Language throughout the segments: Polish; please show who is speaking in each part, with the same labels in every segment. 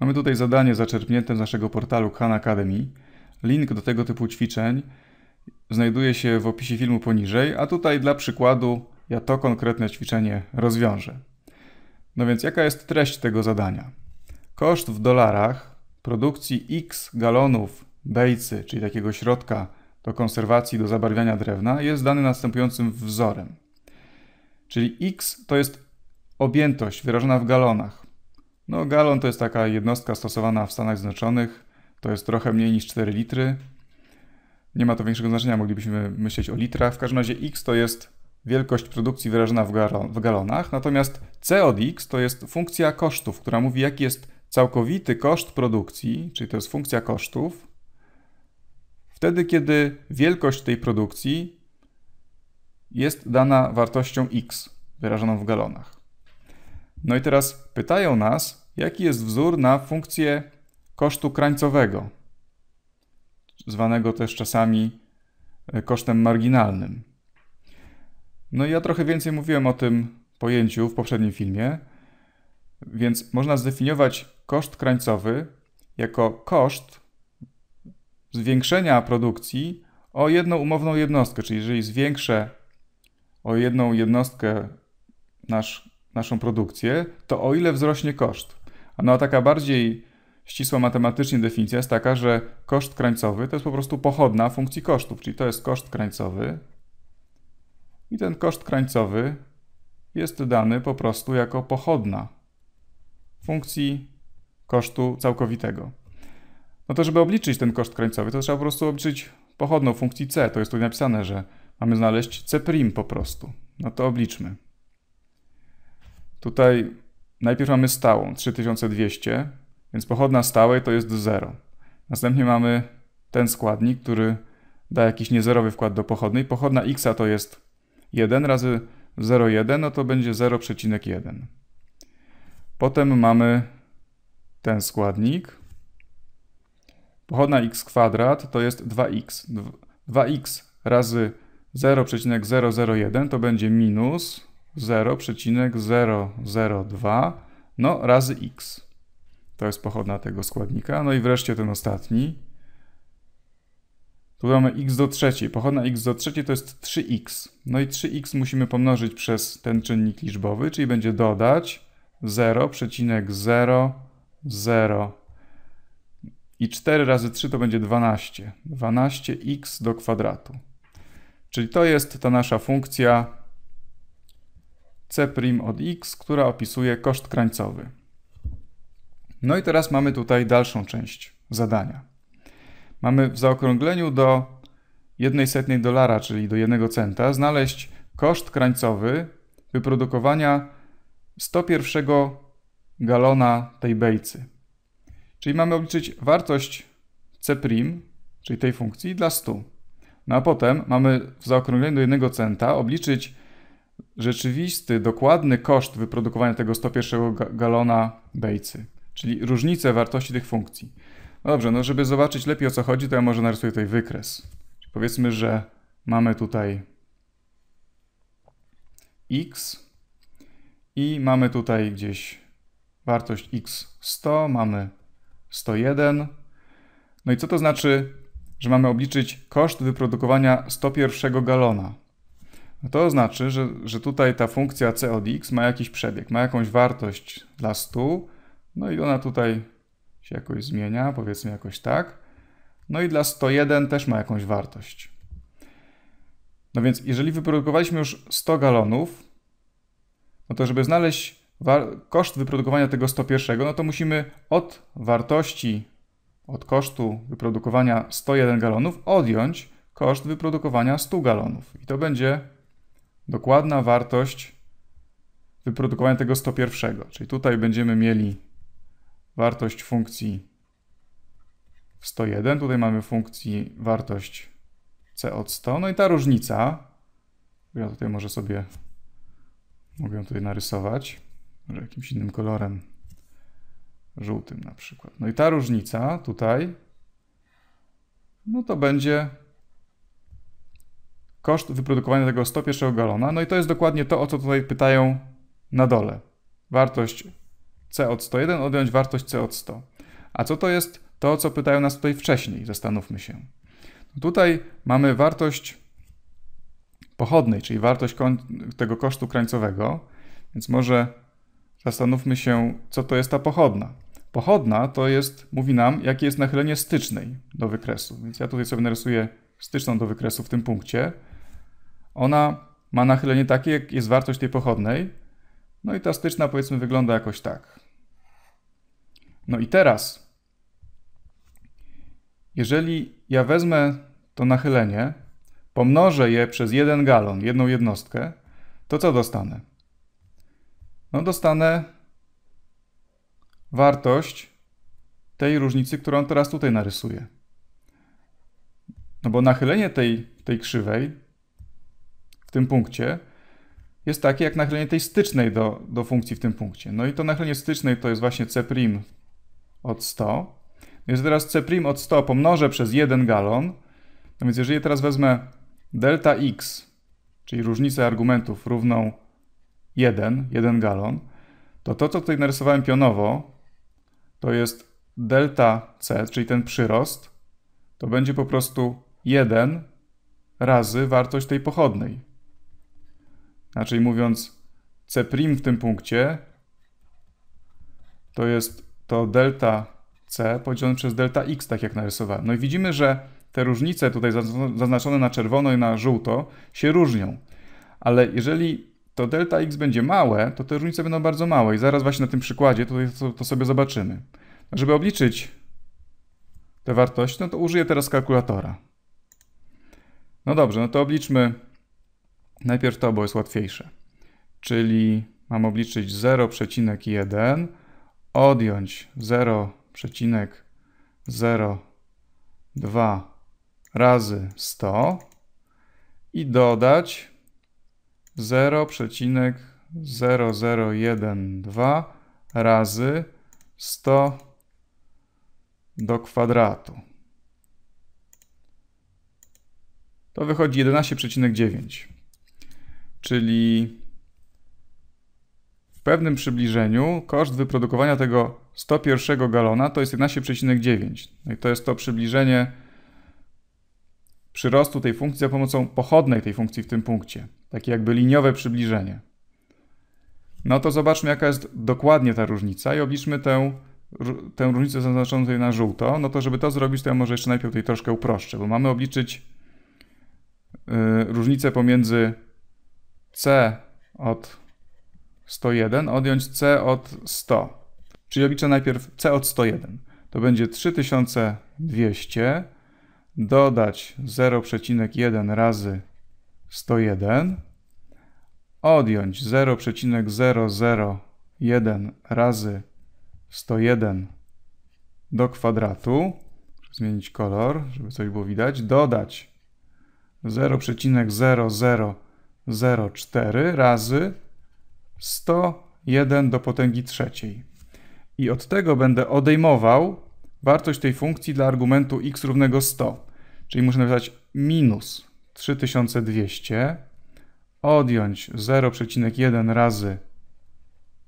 Speaker 1: Mamy tutaj zadanie zaczerpnięte z naszego portalu Khan Academy. Link do tego typu ćwiczeń znajduje się w opisie filmu poniżej, a tutaj dla przykładu ja to konkretne ćwiczenie rozwiążę. No więc jaka jest treść tego zadania? Koszt w dolarach produkcji x galonów bejcy, czyli takiego środka do konserwacji, do zabarwiania drewna, jest dany następującym wzorem. Czyli x to jest objętość wyrażona w galonach. No, galon to jest taka jednostka stosowana w Stanach Zjednoczonych. To jest trochę mniej niż 4 litry. Nie ma to większego znaczenia, moglibyśmy myśleć o litrach. W każdym razie X to jest wielkość produkcji wyrażona w, galon, w galonach, natomiast C od X to jest funkcja kosztów, która mówi, jaki jest całkowity koszt produkcji, czyli to jest funkcja kosztów, wtedy kiedy wielkość tej produkcji jest dana wartością X wyrażoną w galonach. No i teraz pytają nas, jaki jest wzór na funkcję kosztu krańcowego, zwanego też czasami e, kosztem marginalnym. No i ja trochę więcej mówiłem o tym pojęciu w poprzednim filmie, więc można zdefiniować koszt krańcowy jako koszt zwiększenia produkcji o jedną umowną jednostkę, czyli jeżeli zwiększę o jedną jednostkę nasz, naszą produkcję, to o ile wzrośnie koszt. No a taka bardziej ścisła matematycznie definicja jest taka, że koszt krańcowy to jest po prostu pochodna funkcji kosztów, czyli to jest koszt krańcowy i ten koszt krańcowy jest dany po prostu jako pochodna funkcji kosztu całkowitego. No to żeby obliczyć ten koszt krańcowy, to trzeba po prostu obliczyć pochodną funkcji c, to jest tu napisane, że mamy znaleźć c' po prostu. No to obliczmy. Tutaj najpierw mamy stałą 3200, więc pochodna stałej to jest 0. Następnie mamy ten składnik, który da jakiś niezerowy wkład do pochodnej. Pochodna x to jest 1 razy 0,1, no to będzie 0,1. Potem mamy ten składnik. Pochodna x kwadrat to jest 2x. 2x razy 0,001 to będzie minus 0,002 no, razy x. To jest pochodna tego składnika. No i wreszcie ten ostatni. Tu mamy x do trzeciej. Pochodna x do trzeciej to jest 3x. No i 3x musimy pomnożyć przez ten czynnik liczbowy, czyli będzie dodać 0,00 i 4 razy 3 to będzie 12. 12x do kwadratu. Czyli to jest ta nasza funkcja C' od x, która opisuje koszt krańcowy. No i teraz mamy tutaj dalszą część zadania. Mamy w zaokrągleniu do jednej setnej dolara, czyli do jednego centa, znaleźć koszt krańcowy wyprodukowania 101 galona tej bejcy. Czyli mamy obliczyć wartość C', czyli tej funkcji, dla 100. No a potem mamy w zaokrągleniu do jednego centa obliczyć rzeczywisty, dokładny koszt wyprodukowania tego 101 galona bejcy, czyli różnicę wartości tych funkcji. No dobrze, no żeby zobaczyć lepiej o co chodzi, to ja może narysuję tutaj wykres. Czyli powiedzmy, że mamy tutaj x i mamy tutaj gdzieś wartość x 100, mamy 101. No i co to znaczy, że mamy obliczyć koszt wyprodukowania 101 galona? No to znaczy, że, że tutaj ta funkcja c od x ma jakiś przebieg, ma jakąś wartość dla stu, no i ona tutaj się jakoś zmienia, powiedzmy jakoś tak. No i dla 101 też ma jakąś wartość. No więc jeżeli wyprodukowaliśmy już 100 galonów, no to żeby znaleźć koszt wyprodukowania tego 101, no to musimy od wartości, od kosztu wyprodukowania 101 galonów odjąć koszt wyprodukowania 100 galonów. I to będzie dokładna wartość wyprodukowania tego 101. Czyli tutaj będziemy mieli wartość funkcji 101, tutaj mamy funkcji wartość c od 100, no i ta różnica, ja tutaj może sobie, mogę ją tutaj narysować, może jakimś innym kolorem, żółtym na przykład. No i ta różnica tutaj, no to będzie koszt wyprodukowania tego 101 galona. No i to jest dokładnie to, o co tutaj pytają na dole. Wartość C od 101 odjąć wartość C od 100. A co to jest to, co pytają nas tutaj wcześniej? Zastanówmy się. No tutaj mamy wartość pochodnej, czyli wartość tego kosztu krańcowego, więc może zastanówmy się, co to jest ta pochodna. Pochodna to jest, mówi nam, jakie jest nachylenie stycznej do wykresu. Więc ja tutaj sobie narysuję styczną do wykresu w tym punkcie. Ona ma nachylenie takie, jak jest wartość tej pochodnej. No i ta styczna powiedzmy wygląda jakoś tak. No i teraz, jeżeli ja wezmę to nachylenie, pomnożę je przez jeden galon, jedną jednostkę, to co dostanę? No dostanę wartość tej różnicy, którą teraz tutaj narysuję. No bo nachylenie tej, tej krzywej w tym punkcie jest takie jak nachylenie tej stycznej do, do funkcji w tym punkcie. No i to nachylenie stycznej to jest właśnie C' od 100. Więc no teraz C' od 100 pomnożę przez 1 galon. No więc jeżeli teraz wezmę delta x, czyli różnicę argumentów równą 1, 1 galon, to to, co tutaj narysowałem pionowo, to jest delta c, czyli ten przyrost, to będzie po prostu 1 razy wartość tej pochodnej. Inaczej mówiąc, C' w tym punkcie to jest to delta C podzielone przez delta X, tak jak narysowałem. No i widzimy, że te różnice tutaj zaznaczone na czerwono i na żółto się różnią. Ale jeżeli to delta X będzie małe, to te różnice będą bardzo małe. I zaraz właśnie na tym przykładzie tutaj to, to sobie zobaczymy. Żeby obliczyć tę wartość, no to użyję teraz kalkulatora. No dobrze, no to obliczmy Najpierw to, bo jest łatwiejsze. Czyli mam obliczyć 0,1, odjąć 0,02 razy 100 i dodać 0,0012 razy 100 do kwadratu. To wychodzi 11,9 czyli w pewnym przybliżeniu koszt wyprodukowania tego 101 galona to jest 11,9. No i to jest to przybliżenie przyrostu tej funkcji za pomocą pochodnej tej funkcji w tym punkcie. Takie jakby liniowe przybliżenie. No to zobaczmy, jaka jest dokładnie ta różnica i obliczmy tę, tę różnicę zaznaczoną tutaj na żółto. No to żeby to zrobić, to ja może jeszcze najpierw tutaj troszkę uproszczę, bo mamy obliczyć y, różnicę pomiędzy C od 101 odjąć C od 100. Czyli obliczę najpierw C od 101. To będzie 3200 dodać 0,1 razy 101 odjąć 0,001 razy 101 do kwadratu, zmienić kolor, żeby coś było widać, dodać 0,001 0,4 razy 101 do potęgi trzeciej. I od tego będę odejmował wartość tej funkcji dla argumentu x równego 100. Czyli muszę napisać minus 3200 odjąć 0,1 razy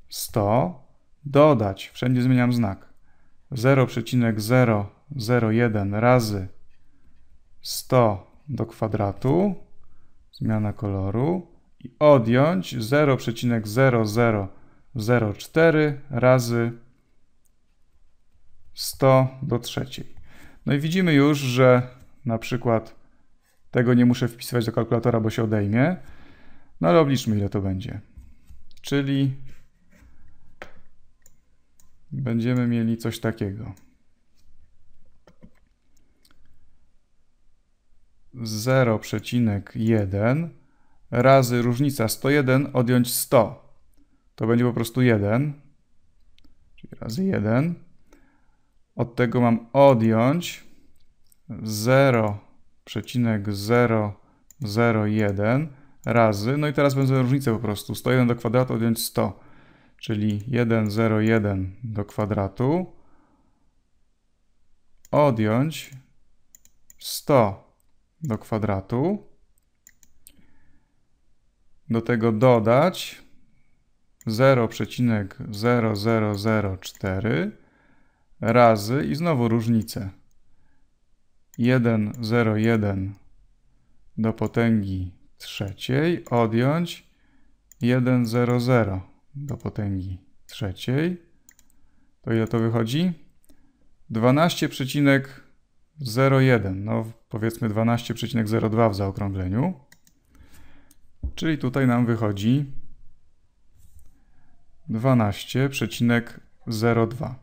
Speaker 1: 100, dodać, wszędzie zmieniam znak, 0,001 razy 100 do kwadratu zmiana koloru i odjąć 0,0004 razy 100 do trzeciej. No i widzimy już, że na przykład tego nie muszę wpisywać do kalkulatora, bo się odejmie. No ale obliczmy, ile to będzie. Czyli będziemy mieli coś takiego. 0,1 razy różnica 101 odjąć 100. To będzie po prostu 1, czyli razy 1. Od tego mam odjąć 0,001 razy, no i teraz będę różnicę po prostu, 101 do kwadratu odjąć 100, czyli 1,01 do kwadratu odjąć 100 do kwadratu. Do tego dodać 0,0004 razy i znowu różnicę. 1,01 do potęgi trzeciej odjąć 1,00 do potęgi trzeciej. To ile to wychodzi? 12,01. No powiedzmy 12,02 w zaokrągleniu. Czyli tutaj nam wychodzi 12,02.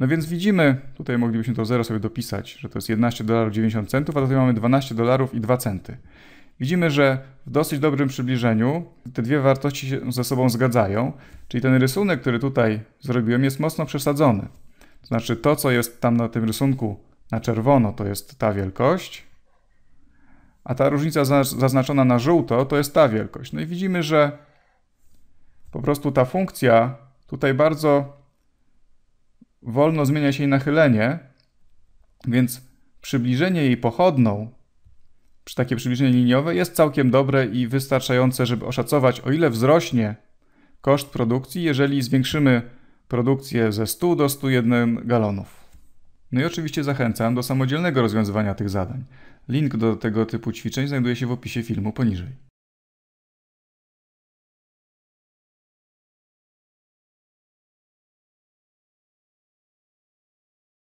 Speaker 1: No więc widzimy, tutaj moglibyśmy to 0 sobie dopisać, że to jest 11 dolarów 90 centów, a tutaj mamy 12 dolarów i 2 centy. Widzimy, że w dosyć dobrym przybliżeniu te dwie wartości się ze sobą zgadzają, czyli ten rysunek, który tutaj zrobiłem, jest mocno przesadzony. To znaczy to, co jest tam na tym rysunku na czerwono to jest ta wielkość, a ta różnica zaznaczona na żółto to jest ta wielkość. No i widzimy, że po prostu ta funkcja tutaj bardzo wolno zmienia się jej nachylenie, więc przybliżenie jej pochodną, czy takie przybliżenie liniowe, jest całkiem dobre i wystarczające, żeby oszacować, o ile wzrośnie koszt produkcji, jeżeli zwiększymy produkcję ze 100 do 101 galonów. No i oczywiście zachęcam do samodzielnego rozwiązywania tych zadań. Link do tego typu ćwiczeń znajduje się w opisie filmu poniżej.